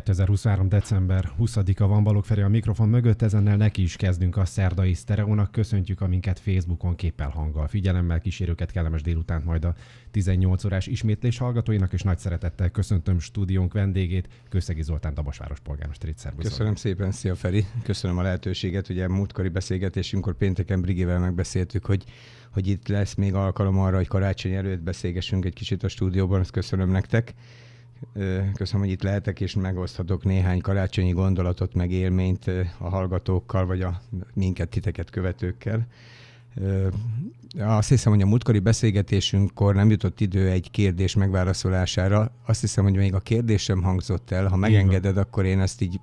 2023. december 20-a van Balog a mikrofon mögött, ezennel neki is kezdünk a szerdai sztereónak. Köszöntjük a minket Facebookon képpel, hanggal, figyelemmel kísérőket, kellemes délután majd a 18 órás ismétlés hallgatóinak, és nagy szeretettel köszöntöm stúdiónk vendégét, Kőszegi Zoltán Dabasváros polgármesterét. Szervusz. Köszönöm szépen, szia Feri, köszönöm a lehetőséget. Ugye múltkori beszélgetésünkkor pénteken Brigével megbeszéltük, hogy hogy itt lesz még alkalom arra, hogy karácsony előtt beszélgessünk egy kicsit a stúdióban, ezt köszönöm nektek. Köszönöm, hogy itt lehetek, és megoszthatok néhány karácsonyi gondolatot, meg élményt a hallgatókkal, vagy a minket titeket követőkkel. Azt hiszem, hogy a múltkori beszélgetésünkkor nem jutott idő egy kérdés megválaszolására. Azt hiszem, hogy még a kérdés sem hangzott el. Ha megengeded, akkor én ezt így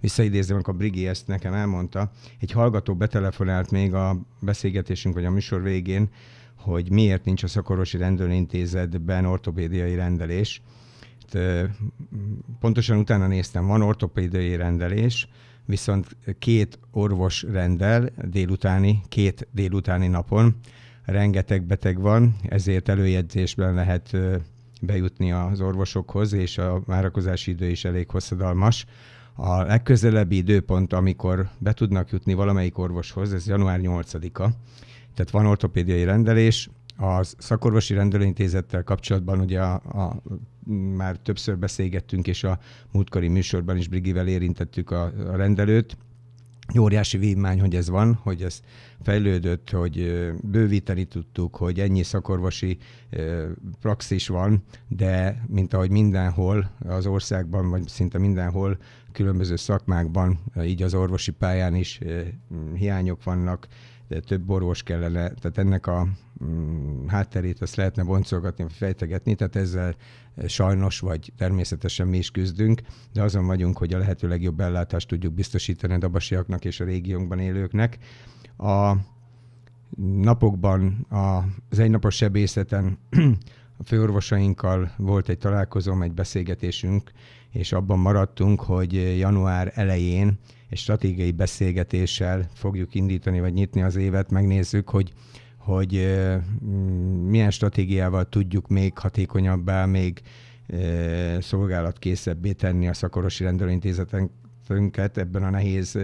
visszaidézem, amikor Brigi ezt nekem elmondta. Egy hallgató betelefonált még a beszélgetésünk, vagy a műsor végén, hogy miért nincs a szakorosi rendőrintézetben ortopédiai rendelés mert pontosan utána néztem, van ortopédiai rendelés, viszont két orvos rendel délutáni, két délutáni napon, rengeteg beteg van, ezért előjegyzésben lehet bejutni az orvosokhoz, és a várakozási idő is elég hosszadalmas. A legközelebbi időpont, amikor be tudnak jutni valamelyik orvoshoz, ez január 8-a, tehát van ortopédiai rendelés, a szakorvosi rendelőintézettel kapcsolatban ugye a, a már többször beszélgettünk, és a múltkori műsorban is Brigivel érintettük a, a rendelőt, óriási vívmány, hogy ez van, hogy ez fejlődött, hogy bővíteni tudtuk, hogy ennyi szakorvosi praxis van, de mint ahogy mindenhol az országban, vagy szinte mindenhol különböző szakmákban, így az orvosi pályán is hiányok vannak, de több orvos kellene, tehát ennek a mm, hátterét azt lehetne boncolgatni, vagy fejtegetni, tehát ezzel eh, sajnos, vagy természetesen mi is küzdünk, de azon vagyunk, hogy a lehető legjobb ellátást tudjuk biztosítani a dabasiaknak és a régiónkban élőknek. A napokban az egynapos sebészeten a főorvosainkkal volt egy találkozom, egy beszélgetésünk, és abban maradtunk, hogy január elején egy stratégiai beszélgetéssel fogjuk indítani, vagy nyitni az évet, megnézzük, hogy hogy milyen stratégiával tudjuk még hatékonyabbá, még szolgálatkészebbé tenni a szakorosi rendelőintézetünket ebben a nehéz,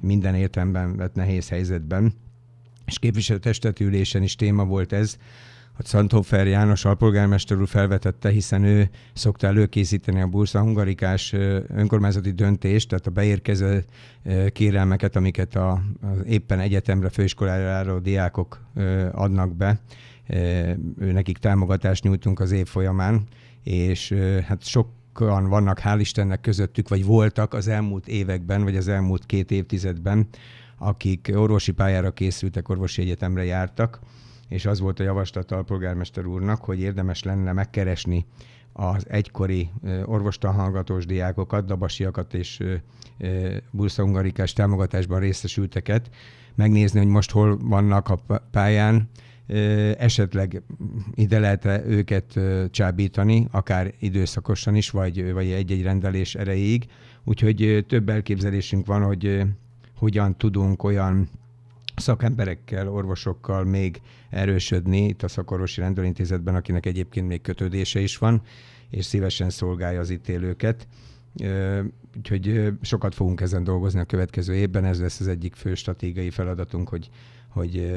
minden értelemben vett nehéz helyzetben. És képviselőtestetülésen is téma volt ez, hogy Szantófer János alpolgármester úr felvetette, hiszen ő szokta előkészíteni a Bursa Hungarikás önkormányzati döntést, tehát a beérkező kérelmeket, amiket a, a éppen egyetemre, főiskolára álló diákok adnak be. Ő nekik támogatást nyújtunk az év folyamán, és hát sok sokan vannak, hál' Istennek közöttük, vagy voltak az elmúlt években, vagy az elmúlt két évtizedben, akik orvosi pályára készültek, orvosi egyetemre jártak, és az volt a javaslata a polgármester úrnak, hogy érdemes lenne megkeresni az egykori orvostanhallgatós diákokat, dabasiakat és burszaungarikás támogatásban részesülteket, megnézni, hogy most hol vannak a pályán, esetleg ide lehet -e őket csábítani, akár időszakosan is, vagy, vagy egy-egy rendelés erejéig. Úgyhogy több elképzelésünk van, hogy hogyan tudunk olyan szakemberekkel, orvosokkal még erősödni itt a szakorvosi rendőrintézetben, akinek egyébként még kötődése is van, és szívesen szolgálja az ítélőket. Úgyhogy sokat fogunk ezen dolgozni a következő évben, ez lesz az egyik fő stratégiai feladatunk, hogy, hogy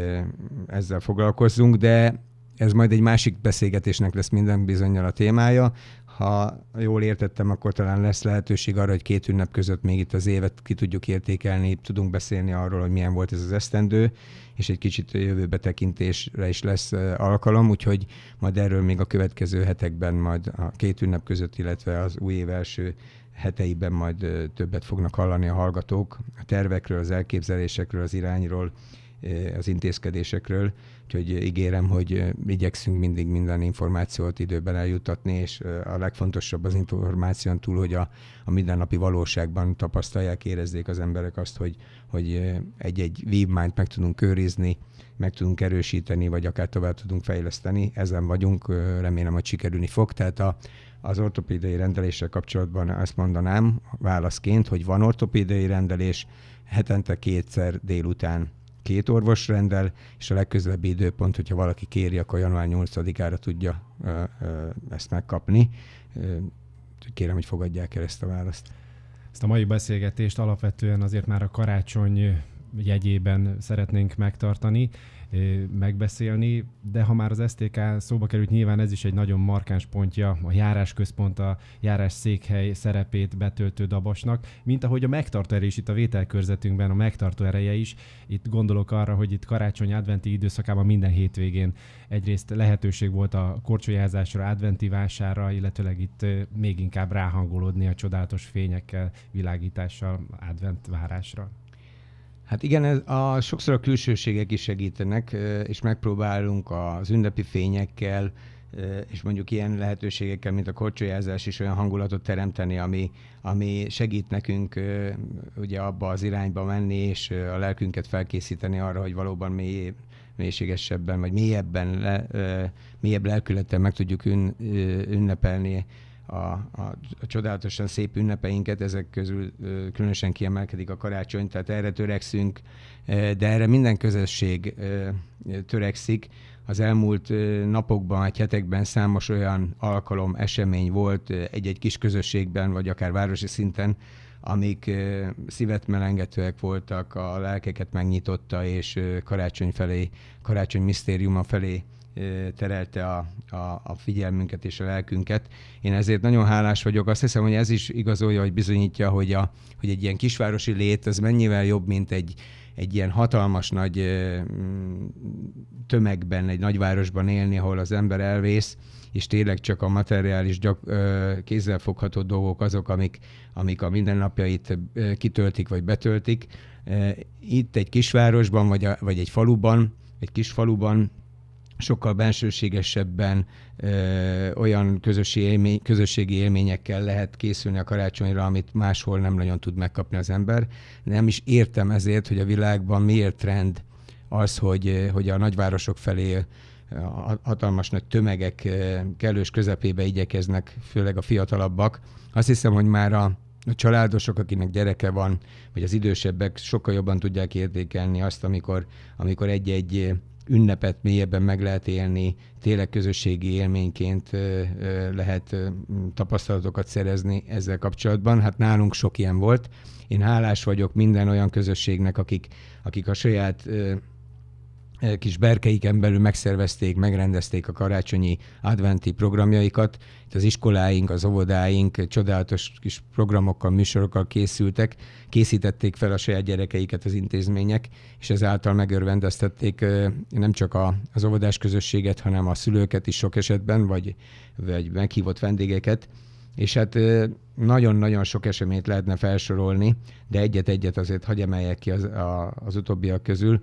ezzel foglalkozzunk, de ez majd egy másik beszélgetésnek lesz minden bizonyal a témája, ha jól értettem, akkor talán lesz lehetőség arra, hogy két ünnep között még itt az évet ki tudjuk értékelni, tudunk beszélni arról, hogy milyen volt ez az esztendő, és egy kicsit a jövőbe tekintésre is lesz alkalom, úgyhogy majd erről még a következő hetekben, majd a két ünnep között, illetve az új év első heteiben majd többet fognak hallani a hallgatók a tervekről, az elképzelésekről, az irányról, az intézkedésekről, úgyhogy ígérem, hogy igyekszünk mindig minden információt időben eljutatni, és a legfontosabb az információn túl, hogy a, a mindennapi valóságban tapasztalják, érezzék az emberek azt, hogy, hogy egy-egy vívmányt meg tudunk őrizni, meg tudunk erősíteni, vagy akár tovább tudunk fejleszteni. Ezen vagyunk, remélem, hogy sikerülni fog. Tehát a, az ortopédiai rendeléssel kapcsolatban azt mondanám válaszként, hogy van ortopédiai rendelés, hetente kétszer délután két orvos rendel, és a legközelebbi időpont, hogyha valaki kéri, akkor január 8-ára tudja ö, ö, ezt megkapni. Ö, kérem, hogy fogadják el ezt a választ. Ezt a mai beszélgetést alapvetően azért már a karácsony jegyében szeretnénk megtartani, eh, megbeszélni, de ha már az STK szóba került, nyilván ez is egy nagyon markáns pontja a járásközpont, a járás székhely szerepét betöltő dabasnak, mint ahogy a megtartó erő is itt a vételkörzetünkben, a megtartó ereje is. Itt gondolok arra, hogy itt karácsony adventi időszakában minden hétvégén egyrészt lehetőség volt a korcsolyázásra, adventi vására, illetőleg itt eh, még inkább ráhangolódni a csodálatos fényekkel, világítással, advent várásra. Hát igen, ez a, sokszor a külsőségek is segítenek, és megpróbálunk az ünnepi fényekkel, és mondjuk ilyen lehetőségekkel, mint a korcsolyázás is olyan hangulatot teremteni, ami, ami segít nekünk ugye abba az irányba menni, és a lelkünket felkészíteni arra, hogy valóban mi mélységesebben, vagy mélyebben, le, mélyebb lelkülettel meg tudjuk ün, ünnepelni a, a, a csodálatosan szép ünnepeinket, ezek közül különösen kiemelkedik a karácsony, tehát erre törekszünk, de erre minden közösség törekszik. Az elmúlt napokban, egy hetekben számos olyan alkalom, esemény volt egy-egy kis közösségben, vagy akár városi szinten, amik szívet melengetőek voltak, a lelkeket megnyitotta, és karácsony felé, karácsony misztériuma felé terelte a, a, a figyelmünket és a lelkünket. Én ezért nagyon hálás vagyok. Azt hiszem, hogy ez is igazolja, hogy bizonyítja, hogy, a, hogy egy ilyen kisvárosi lét az mennyivel jobb, mint egy, egy ilyen hatalmas nagy mm, tömegben, egy nagyvárosban élni, ahol az ember elvész, és tényleg csak a materiális gyak, kézzelfogható dolgok azok, amik, amik a mindennapjait kitöltik vagy betöltik. Itt egy kisvárosban, vagy, a, vagy egy faluban, egy kis faluban sokkal bensőségesebben ö, olyan közösségi, élmény, közösségi élményekkel lehet készülni a karácsonyra, amit máshol nem nagyon tud megkapni az ember. Nem is értem ezért, hogy a világban miért trend az, hogy, hogy a nagyvárosok felé a hatalmas nagy tömegek kellős közepébe igyekeznek, főleg a fiatalabbak. Azt hiszem, hogy már a a családosok, akinek gyereke van, vagy az idősebbek sokkal jobban tudják értékelni azt, amikor, amikor egy-egy ünnepet mélyebben meg lehet élni, tényleg közösségi élményként lehet tapasztalatokat szerezni ezzel kapcsolatban. Hát nálunk sok ilyen volt. Én hálás vagyok minden olyan közösségnek, akik, akik a saját kis berkeiken belül megszervezték, megrendezték a karácsonyi adventi programjaikat. Itt az iskoláink, az óvodáink csodálatos kis programokkal, műsorokkal készültek, készítették fel a saját gyerekeiket az intézmények, és ezáltal megörvendeztették nem csak az óvodás közösséget, hanem a szülőket is sok esetben, vagy, vagy meghívott vendégeket. És hát nagyon-nagyon sok eseményt lehetne felsorolni, de egyet-egyet azért hagy emeljek ki az, a, az utóbbiak közül.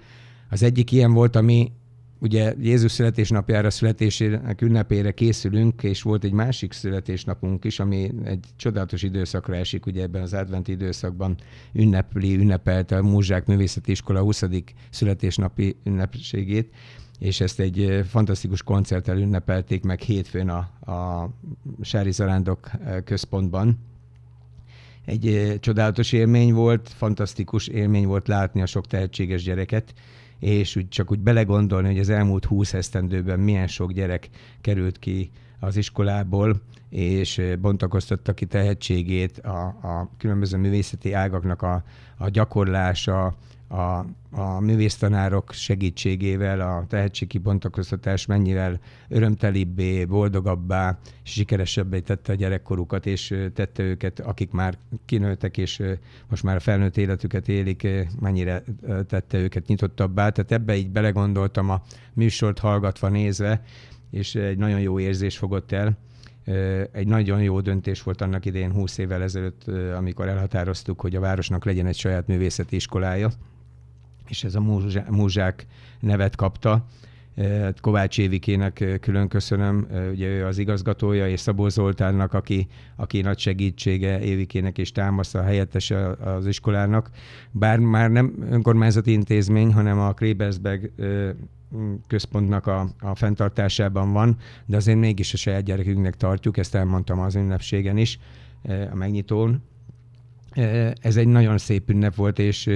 Az egyik ilyen volt, ami ugye Jézus születésnapjára, születésének ünnepére készülünk, és volt egy másik születésnapunk is, ami egy csodálatos időszakra esik, ugye ebben az adventi időszakban ünnepli, ünnepelt a Múzsák Művészeti Iskola 20. születésnapi ünnepségét, és ezt egy fantasztikus koncerttel ünnepelték meg hétfőn a, a Sári Zarándok központban, egy csodálatos élmény volt, fantasztikus élmény volt látni a sok tehetséges gyereket, és úgy csak úgy belegondolni, hogy az elmúlt húsz esztendőben milyen sok gyerek került ki az iskolából, és eh, bontakoztatta ki tehetségét a, a különböző művészeti ágaknak a, a gyakorlása, a, a művésztanárok segítségével a tehetségkibontakoztatás mennyivel örömtelibbé, boldogabbá, sikeresebbé tette a gyerekkorukat, és tette őket, akik már kinőttek, és most már a felnőtt életüket élik, mennyire tette őket nyitottabbá. Tehát ebbe így belegondoltam a műsort hallgatva, nézve, és egy nagyon jó érzés fogott el egy nagyon jó döntés volt annak idén 20 évvel ezelőtt, amikor elhatároztuk, hogy a városnak legyen egy saját művészeti iskolája, és ez a Múzsák, nevet kapta. Hát Kovács Évikének külön köszönöm, ugye ő az igazgatója, és Szabó Zoltánnak, aki, aki nagy segítsége Évikének és támasza a helyettese az iskolának. Bár már nem önkormányzati intézmény, hanem a Krebersberg központnak a, a fenntartásában van, de azért mégis a saját gyerekünknek tartjuk, ezt elmondtam az ünnepségen is, a megnyitón. Ez egy nagyon szép ünnep volt, és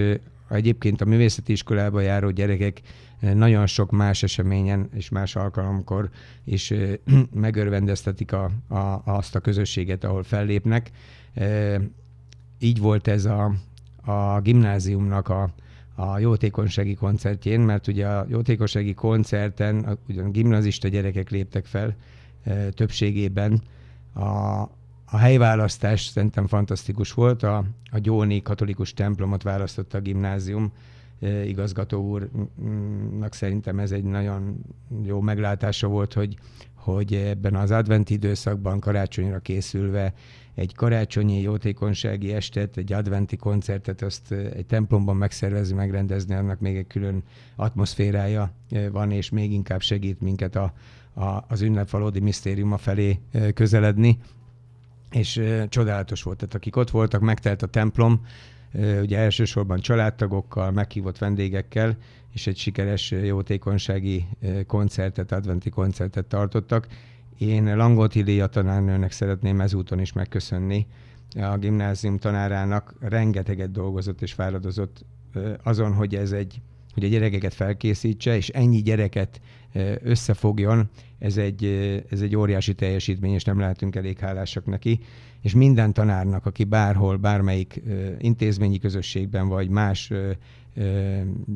egyébként a művészeti iskolába járó gyerekek eh, nagyon sok más eseményen és más alkalomkor is eh, megörvendeztetik a, a, azt a közösséget, ahol fellépnek. Eh, így volt ez a, a gimnáziumnak a, a jótékonysági koncertjén, mert ugye a jótékonysági koncerten ugyan gimnazista gyerekek léptek fel többségében, a, a helyválasztás szerintem fantasztikus volt. A, a Gyóni katolikus templomot választotta a gimnázium e, igazgató úrnak szerintem ez egy nagyon jó meglátása volt, hogy, hogy ebben az adventi időszakban karácsonyra készülve egy karácsonyi jótékonysági estet, egy adventi koncertet, azt e, egy templomban megszervezni, megrendezni, annak még egy külön atmoszférája e, van, és még inkább segít minket a, a, az ünnep valódi misztériuma felé közeledni, és csodálatos volt. Tehát akik ott voltak, megtelt a templom, ugye elsősorban családtagokkal, meghívott vendégekkel, és egy sikeres jótékonysági koncertet, adventi koncertet tartottak. Én Langot Ilia tanárnőnek szeretném ezúton is megköszönni, a gimnázium tanárának rengeteget dolgozott és fáradozott azon, hogy ez egy hogy a gyerekeket felkészítse, és ennyi gyereket összefogjon, ez egy, ez egy óriási teljesítmény, és nem lehetünk elég hálásak neki. És minden tanárnak, aki bárhol, bármelyik intézményi közösségben, vagy más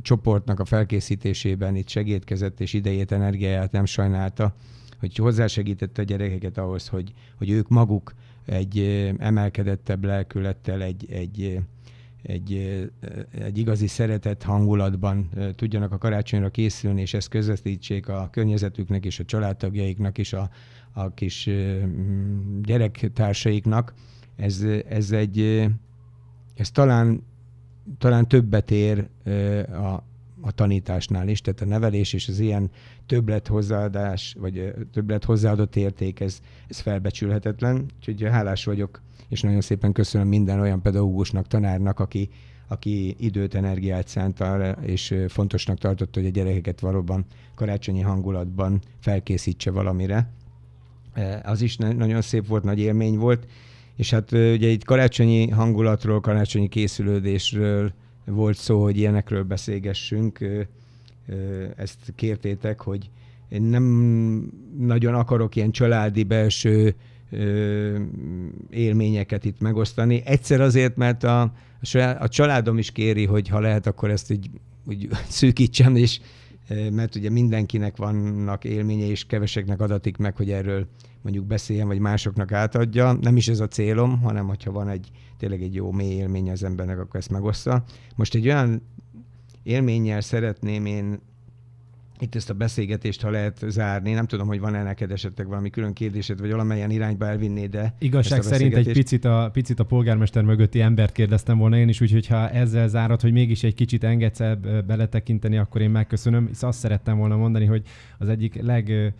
csoportnak a felkészítésében itt segítkezett, és idejét, energiáját nem sajnálta, hogy hozzásegítette a gyerekeket ahhoz, hogy, hogy ők maguk egy emelkedettebb lelkülettel, egy, egy egy, egy igazi szeretett hangulatban tudjanak a karácsonyra készülni, és ezt közvetítsék a környezetüknek és a családtagjaiknak és a, a kis gyerektársaiknak. Ez, ez egy, ez talán, talán többet ér a, a tanításnál is, tehát a nevelés és az ilyen többlet hozzáadás, vagy többlet hozzáadott érték, ez, ez felbecsülhetetlen. Úgyhogy hálás vagyok, és nagyon szépen köszönöm minden olyan pedagógusnak, tanárnak, aki, aki időt, energiát szánt arra, és fontosnak tartotta, hogy a gyerekeket valóban karácsonyi hangulatban felkészítse valamire. Az is nagyon szép volt, nagy élmény volt, és hát ugye itt karácsonyi hangulatról, karácsonyi készülődésről, volt szó, hogy ilyenekről beszélgessünk. Ezt kértétek, hogy én nem nagyon akarok ilyen családi belső élményeket itt megosztani. Egyszer azért, mert a, a családom is kéri, hogy ha lehet, akkor ezt így úgy szűkítsem, és mert ugye mindenkinek vannak élménye, és keveseknek adatik meg, hogy erről mondjuk beszéljen, vagy másoknak átadja. Nem is ez a célom, hanem hogyha van egy tényleg egy jó mély élmény az embernek, akkor ezt megoszta. Most egy olyan élménnyel szeretném én itt ezt a beszélgetést, ha lehet zárni. Nem tudom, hogy van-e neked esetleg valami külön kérdésed, vagy valamelyen irányba elvinné, de... Igazság szerint egy picit a, picit a polgármester mögötti embert kérdeztem volna én is, úgyhogy ha ezzel zárat hogy mégis egy kicsit engedsz beletekinteni, akkor én megköszönöm. Hisz szóval azt szerettem volna mondani, hogy az egyik leg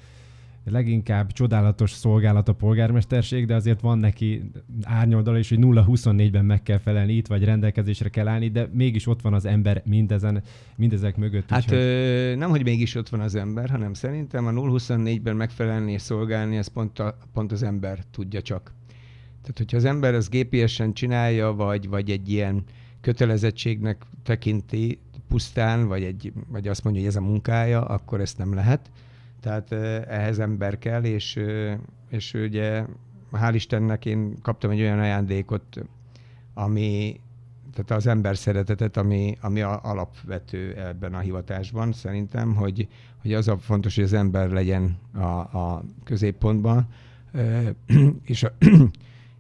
leginkább csodálatos szolgálat a polgármesterség, de azért van neki árnyoldala is, hogy 0-24-ben meg kell felelni itt, vagy rendelkezésre kell állni, de mégis ott van az ember mindezen, mindezek mögött. Hát úgy, ö, hogy... nem, hogy mégis ott van az ember, hanem szerintem a 0-24-ben megfelelni és szolgálni, ez pont, a, pont az ember tudja csak. Tehát, hogyha az ember az GPS-en csinálja, vagy, vagy egy ilyen kötelezettségnek tekinti pusztán, vagy, egy, vagy azt mondja, hogy ez a munkája, akkor ezt nem lehet tehát ehhez ember kell, és, és ugye hál' Istennek én kaptam egy olyan ajándékot, ami tehát az ember szeretetet, ami, ami a alapvető ebben a hivatásban szerintem, hogy, hogy az a fontos, hogy az ember legyen a, a középpontban, és a,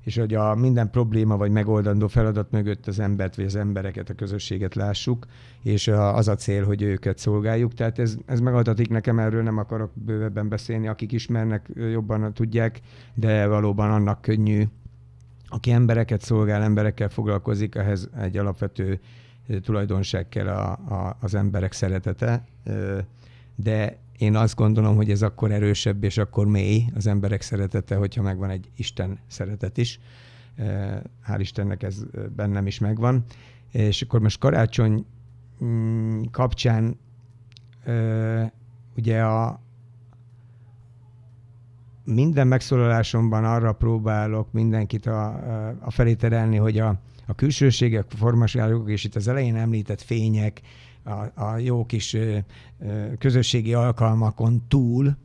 és hogy a minden probléma vagy megoldandó feladat mögött az embert vagy az embereket, a közösséget lássuk, és az a cél, hogy őket szolgáljuk. Tehát ez, ez megadatik nekem, erről nem akarok bővebben beszélni, akik ismernek, jobban tudják, de valóban annak könnyű, aki embereket szolgál, emberekkel foglalkozik, ehhez egy alapvető tulajdonság kell a, a, az emberek szeretete de én azt gondolom, hogy ez akkor erősebb és akkor mély az emberek szeretete, hogyha megvan egy Isten szeretet is. Hál' Istennek ez bennem is megvan. És akkor most karácsony mm, kapcsán ugye a minden megszólalásomban arra próbálok mindenkit a, a felé terelni, hogy a, a külsőségek, formaságok és itt az elején említett fények, a, a jó kis közösségi alkalmakon túl,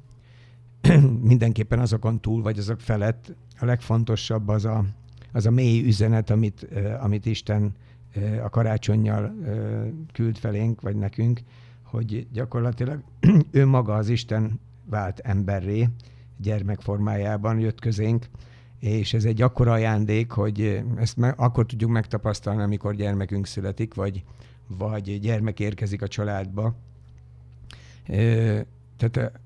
mindenképpen azokon túl, vagy azok felett a legfontosabb az a, az a mély üzenet, amit, amit Isten a karácsonyjal küld felénk, vagy nekünk, hogy gyakorlatilag ő maga az Isten vált emberré, gyermekformájában jött közénk, és ez egy akkora ajándék, hogy ezt me- akkor tudjuk megtapasztalni, amikor gyermekünk születik, vagy vagy gyermek érkezik a családba. Tehát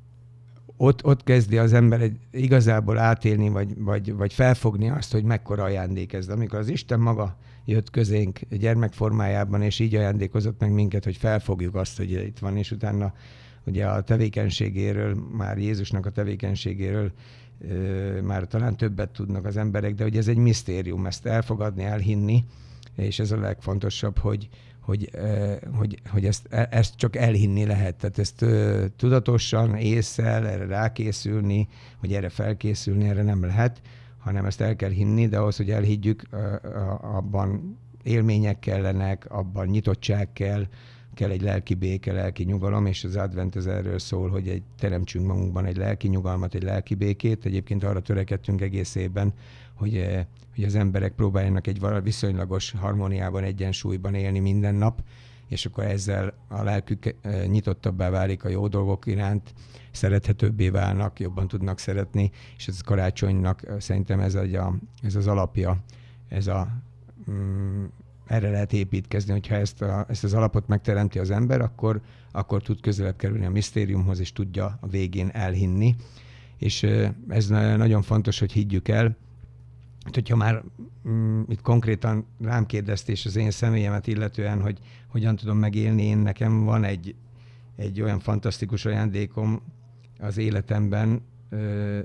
ott, ott kezdi az ember egy, igazából átélni, vagy, vagy, vagy felfogni azt, hogy mekkora ajándék ez. De amikor az Isten maga jött közénk gyermekformájában, és így ajándékozott meg minket, hogy felfogjuk azt, hogy itt van, és utána ugye a tevékenységéről, már Jézusnak a tevékenységéről ö, már talán többet tudnak az emberek, de ugye ez egy misztérium, ezt elfogadni, elhinni, és ez a legfontosabb, hogy, hogy, hogy, hogy ezt, e, ezt csak elhinni lehet. Tehát ezt tudatosan, észszel, erre rákészülni, hogy erre felkészülni, erre nem lehet, hanem ezt el kell hinni, de ahhoz, hogy elhiggyük, abban élmények kellenek, abban nyitottság kell, kell egy lelki béke, lelki nyugalom, és az advent az erről szól, hogy egy, teremtsünk magunkban egy lelki nyugalmat, egy lelki békét. Egyébként arra törekedtünk egész évben, hogy, eh, hogy az emberek próbáljanak egy viszonylagos harmóniában, egyensúlyban élni minden nap, és akkor ezzel a lelkük eh, nyitottabbá válik a jó dolgok iránt, szerethetőbbé válnak, jobban tudnak szeretni, és ez a karácsonynak eh, szerintem ez, egy a, ez az alapja, ez a mm, erre lehet építkezni, hogyha ezt, a, ezt az alapot megteremti az ember, akkor, akkor tud közelebb kerülni a misztériumhoz, és tudja a végén elhinni. És ez nagyon fontos, hogy higgyük el, Hát, hogyha már mm, itt konkrétan rám kérdeztés az én személyemet illetően, hogy hogyan tudom megélni, én nekem van egy, egy olyan fantasztikus ajándékom az életemben,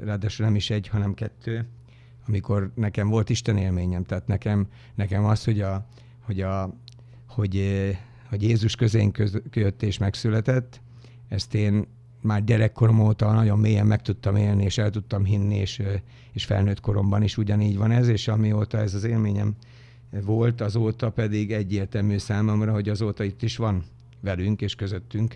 ráadásul nem is egy, hanem kettő, amikor nekem volt Isten élményem. Tehát nekem, nekem az, hogy a, hogy, a, hogy, hogy Jézus közén jött és megszületett, ezt én már gyerekkorom óta nagyon mélyen meg tudtam élni, és el tudtam hinni, és, és felnőtt koromban is ugyanígy van ez, és amióta ez az élményem volt, azóta pedig egyértelmű számomra, hogy azóta itt is van velünk és közöttünk,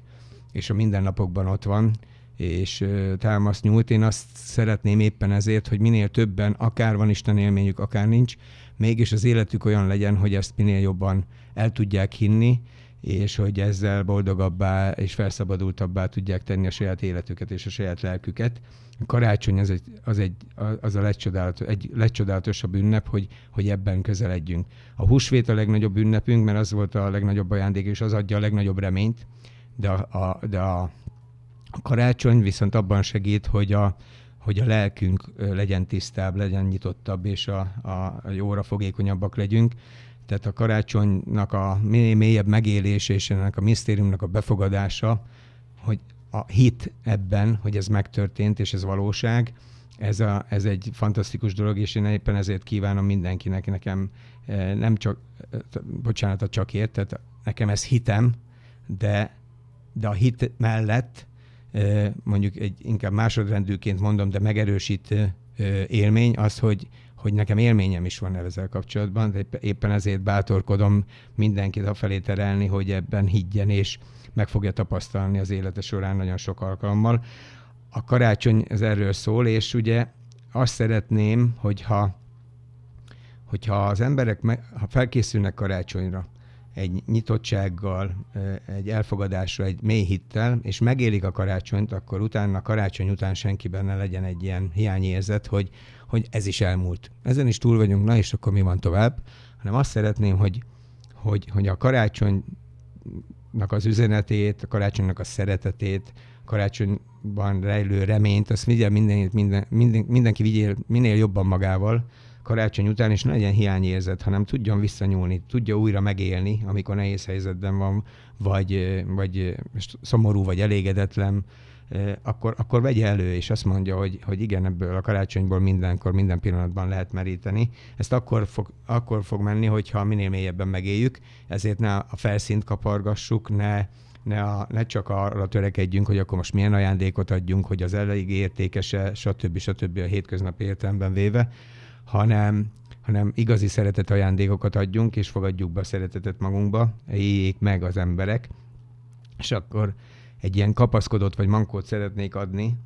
és a mindennapokban ott van, és támaszt nyújt. Én azt szeretném éppen ezért, hogy minél többen, akár van Isten élményük, akár nincs, mégis az életük olyan legyen, hogy ezt minél jobban el tudják hinni, és hogy ezzel boldogabbá és felszabadultabbá tudják tenni a saját életüket és a saját lelküket. A karácsony az, egy, az, egy, az a legcsodálatos, egy legcsodálatosabb ünnep, hogy, hogy ebben közeledjünk. A húsvét a legnagyobb ünnepünk, mert az volt a legnagyobb ajándék, és az adja a legnagyobb reményt, de a, a, de a a karácsony viszont abban segít, hogy a, hogy a lelkünk legyen tisztább, legyen nyitottabb, és a, a jóra fogékonyabbak legyünk. Tehát a karácsonynak a mély, mélyebb megélése és ennek a misztériumnak a befogadása, hogy a hit ebben, hogy ez megtörtént, és ez valóság, ez, a, ez egy fantasztikus dolog, és én éppen ezért kívánom mindenkinek, nekem nem csak, bocsánat, a csak ért, tehát nekem ez hitem, de, de a hit mellett mondjuk egy inkább másodrendűként mondom, de megerősít élmény az, hogy, hogy nekem élményem is van ezzel kapcsolatban, de éppen ezért bátorkodom mindenkit afelé terelni, hogy ebben higgyen, és meg fogja tapasztalni az élete során nagyon sok alkalommal. A karácsony az erről szól, és ugye azt szeretném, hogyha, hogyha az emberek me, ha felkészülnek karácsonyra, egy nyitottsággal, egy elfogadásra, egy mély hittel, és megélik a karácsonyt, akkor utána, karácsony után senkiben ne legyen egy ilyen hiányérzet, hogy, hogy ez is elmúlt. Ezen is túl vagyunk, na és akkor mi van tovább? Hanem azt szeretném, hogy, hogy, hogy a karácsonynak az üzenetét, a karácsonynak a szeretetét, a karácsonyban rejlő reményt, azt vigyel minden, minden, minden, mindenki vigyél minél jobban magával, karácsony után, és ne legyen hiányérzet, hanem tudjon visszanyúlni, tudja újra megélni, amikor nehéz helyzetben van, vagy, vagy szomorú, vagy elégedetlen, akkor, akkor vegye elő, és azt mondja, hogy, hogy igen, ebből a karácsonyból mindenkor, minden pillanatban lehet meríteni. Ezt akkor fog, akkor fog menni, hogyha minél mélyebben megéljük, ezért ne a felszínt kapargassuk, ne, ne, a, ne csak arra törekedjünk, hogy akkor most milyen ajándékot adjunk, hogy az elég értékese, stb. stb. a hétköznapi értelemben véve, hanem, hanem igazi szeretet ajándékokat adjunk, és fogadjuk be a szeretetet magunkba, éljék meg az emberek, és akkor egy ilyen kapaszkodott vagy mankót szeretnék adni,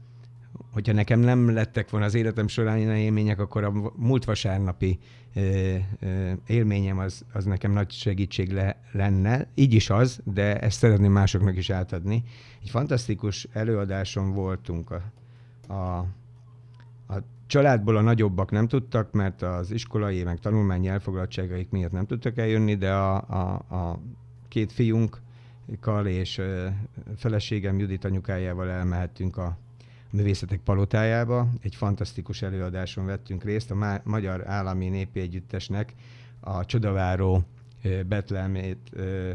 hogyha nekem nem lettek volna az életem során ilyen élmények, akkor a múlt vasárnapi ö, ö, élményem az, az nekem nagy segítség le, lenne. Így is az, de ezt szeretném másoknak is átadni. Egy fantasztikus előadáson voltunk a, a családból a nagyobbak nem tudtak, mert az iskolai, meg tanulmányi elfoglaltságaik miatt nem tudtak eljönni, de a, a, a két fiunkkal és feleségem Judit anyukájával elmehettünk a művészetek palotájába. Egy fantasztikus előadáson vettünk részt a Má- Magyar Állami Népi Együttesnek a csodaváró ö,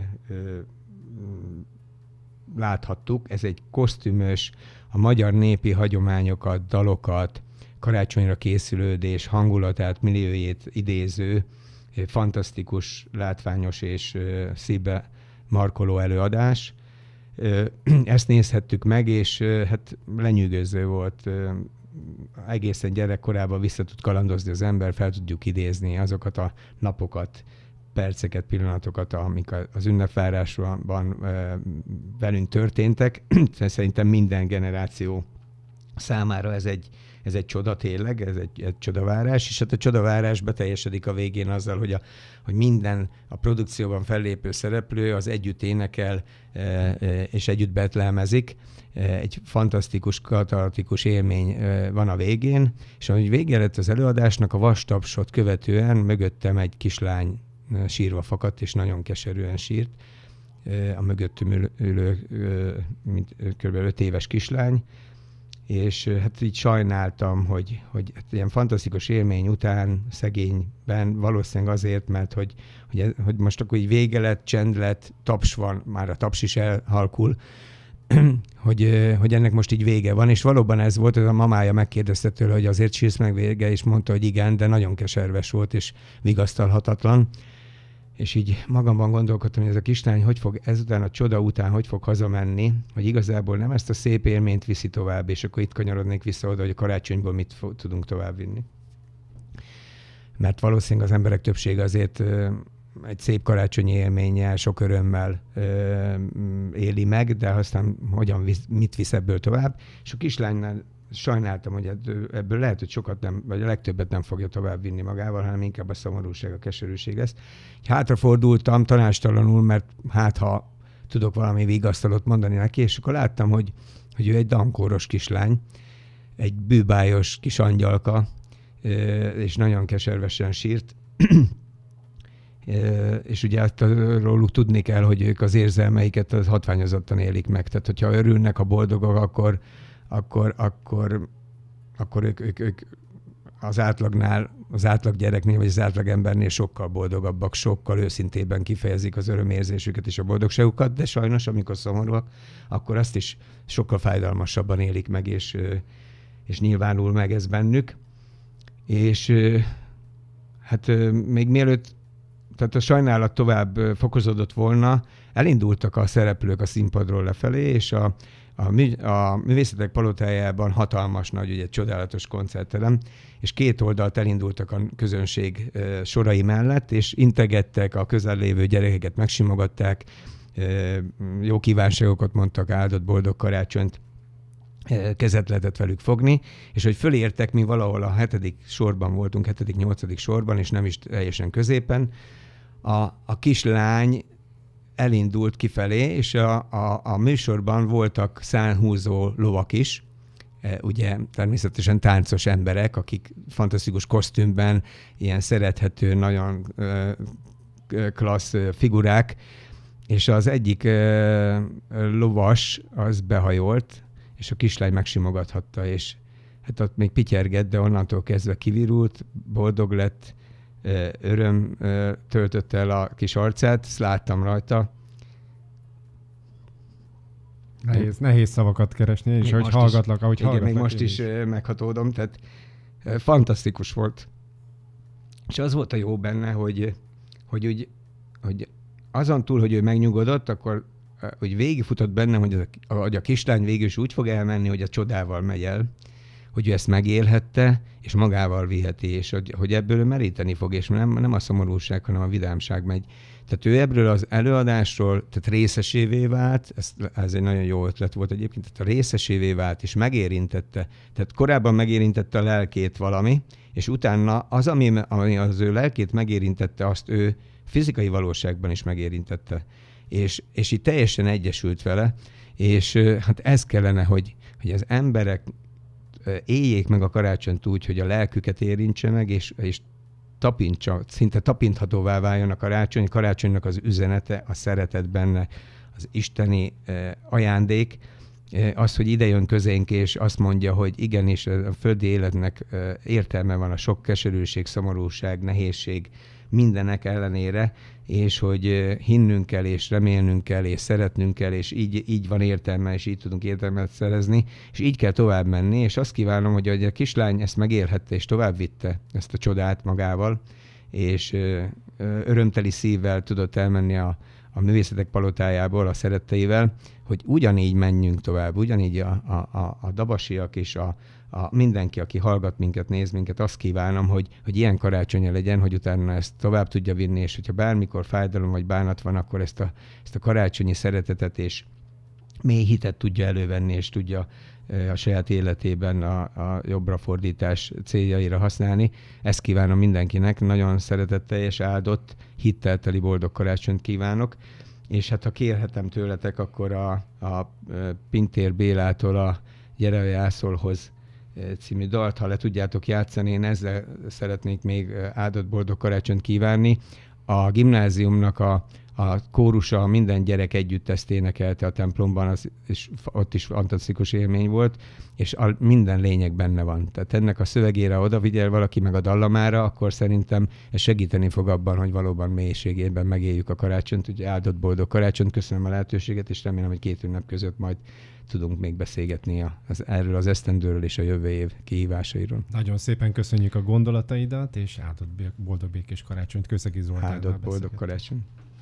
láthattuk. Ez egy kosztümös, a magyar népi hagyományokat, dalokat, karácsonyra készülődés hangulatát, milliójét idéző, eh, fantasztikus, látványos és eh, szíbe markoló előadás. Eh, ezt nézhettük meg, és hát lenyűgöző volt. Egészen gyerekkorában vissza tud kalandozni az ember, fel tudjuk idézni azokat a napokat, perceket, pillanatokat, amik az ünnepvárásban velünk történtek. Szerintem minden generáció számára ez egy ez egy csoda tényleg, ez egy, egy csodavárás, és hát a csodavárás beteljesedik a végén azzal, hogy, a, hogy minden a produkcióban fellépő szereplő az együtt énekel e, e, és együtt betlemezik. E, egy fantasztikus, katalatikus élmény van a végén, és ahogy vége lett az előadásnak, a vastapsot követően mögöttem egy kislány sírva fakadt, és nagyon keserűen sírt a mögöttem ülő, ülő mint kb. 5 éves kislány, és hát így sajnáltam, hogy, hogy hát ilyen fantasztikus élmény után szegényben valószínűleg azért, mert hogy, hogy, hogy most akkor így vége lett, csend lett, taps van, már a taps is elhalkul, hogy, hogy ennek most így vége van, és valóban ez volt, hogy a mamája megkérdezte tőle, hogy azért sírsz meg vége, és mondta, hogy igen, de nagyon keserves volt, és vigasztalhatatlan és így magamban gondolkodtam, hogy ez a kislány hogy fog ezután a csoda után, hogy fog hazamenni, hogy igazából nem ezt a szép élményt viszi tovább, és akkor itt kanyarodnék vissza oda, hogy a karácsonyból mit fog, tudunk továbbvinni. Mert valószínűleg az emberek többsége azért egy szép karácsonyi élménnyel, sok örömmel ö, éli meg, de aztán hogyan visz, mit visz ebből tovább. És a kislánynál sajnáltam, hogy ebből lehet, hogy sokat nem, vagy a legtöbbet nem fogja tovább vinni magával, hanem inkább a szomorúság, a keserűség lesz. Hátrafordultam tanástalanul, mert hát ha tudok valami vigasztalót mondani neki, és akkor láttam, hogy, hogy ő egy dankóros kislány, egy bűbájos kis angyalka, és nagyon keservesen sírt. és ugye hát róluk tudni kell, hogy ők az érzelmeiket az hatványozottan élik meg. Tehát, hogyha örülnek, ha boldogok, akkor, akkor, akkor, akkor ők, ők, ők az átlagnál, az átlag gyereknél, vagy az átlag embernél sokkal boldogabbak, sokkal őszintében kifejezik az örömérzésüket és a boldogságukat, de sajnos, amikor szomorúak, akkor azt is sokkal fájdalmasabban élik meg, és, és nyilvánul meg ez bennük. És hát még mielőtt tehát a sajnálat tovább fokozódott volna, elindultak a szereplők a színpadról lefelé, és a a, mű, a művészetek palotájában hatalmas nagy, ugye csodálatos koncertterem, és két oldalt elindultak a közönség sorai mellett, és integettek, a közel lévő gyerekeket megsimogatták, jó kívánságokat mondtak, áldott boldog karácsonyt, kezet lehetett velük fogni, és hogy fölértek, mi valahol a hetedik sorban voltunk, hetedik, nyolcadik sorban, és nem is teljesen középen, a, a kislány elindult kifelé, és a, a, a műsorban voltak szánhúzó lovak is, e, ugye természetesen táncos emberek, akik fantasztikus kosztümben, ilyen szerethető, nagyon e, e, klassz figurák, és az egyik lovas az behajolt, és a kislány megsimogathatta, és hát ott még pityergett, de onnantól kezdve kivirult, boldog lett, öröm töltött el a kis arcát, ezt láttam rajta. Nehéz, nehéz szavakat keresni, és hogy hallgatlak, is, ahogy igen, hallgatlak. még most is, is meghatódom, tehát fantasztikus volt. És az volt a jó benne, hogy, hogy, úgy, hogy azon túl, hogy ő megnyugodott, akkor hogy végigfutott bennem, hogy, az a, hogy a kislány végül is úgy fog elmenni, hogy a csodával megy el hogy ő ezt megélhette, és magával viheti, és hogy, hogy ebből ő meríteni fog, és nem, nem a szomorúság, hanem a vidámság megy. Tehát ő ebből az előadásról, tehát részesévé vált, ez, ez egy nagyon jó ötlet volt egyébként, tehát a részesévé vált, és megérintette. Tehát korábban megérintette a lelkét valami, és utána az, ami, ami az ő lelkét megérintette, azt ő fizikai valóságban is megérintette. És, és így teljesen egyesült vele, és hát ez kellene, hogy, hogy az emberek éljék meg a karácsonyt úgy, hogy a lelküket érintse meg, és, és tapintsa, szinte tapinthatóvá váljon a karácsony, a karácsonynak az üzenete, a szeretet benne, az isteni ajándék, az, hogy idejön közénk, és azt mondja, hogy igenis a földi életnek értelme van a sok keserűség, szomorúság, nehézség, mindenek ellenére, és hogy hinnünk kell, és remélnünk kell, és szeretnünk kell, és így, így van értelme, és így tudunk értelmet szerezni, és így kell tovább menni, és azt kívánom, hogy a kislány ezt megélhette, és tovább vitte ezt a csodát magával, és örömteli szívvel tudott elmenni a, a művészetek palotájából a szeretteivel, hogy ugyanígy menjünk tovább, ugyanígy a, a, a, a dabasiak és a, a mindenki, aki hallgat minket, néz minket, azt kívánom, hogy, hogy ilyen karácsonya legyen, hogy utána ezt tovább tudja vinni, és hogyha bármikor fájdalom vagy bánat van, akkor ezt a, ezt a karácsonyi szeretetet és mély hitet tudja elővenni, és tudja eh, a saját életében a, a jobbra fordítás céljaira használni. Ezt kívánom mindenkinek, nagyon szeretetteljes, áldott, hittelteli boldog karácsonyt kívánok, és hát ha kérhetem tőletek, akkor a, a eh, Pintér Bélától a Gyere a Jászolhoz című dalt, ha le tudjátok játszani, én ezzel szeretnék még áldott boldog karácsonyt kívánni. A gimnáziumnak a, a kórusa minden gyerek együtt ezt énekelte a templomban, az, és ott is fantasztikus élmény volt, és a, minden lényeg benne van. Tehát ennek a szövegére oda vigyel valaki meg a dallamára, akkor szerintem ez segíteni fog abban, hogy valóban mélységében megéljük a karácsonyt. Ugye áldott boldog karácsonyt, köszönöm a lehetőséget, és remélem, hogy két ünnep között majd tudunk még beszélgetni az, erről az esztendőről és a jövő év kihívásairól. Nagyon szépen köszönjük a gondolataidat, és áldott boldog békés karácsonyt, Köszönjük, Zoltán. Áldott boldog karácsony.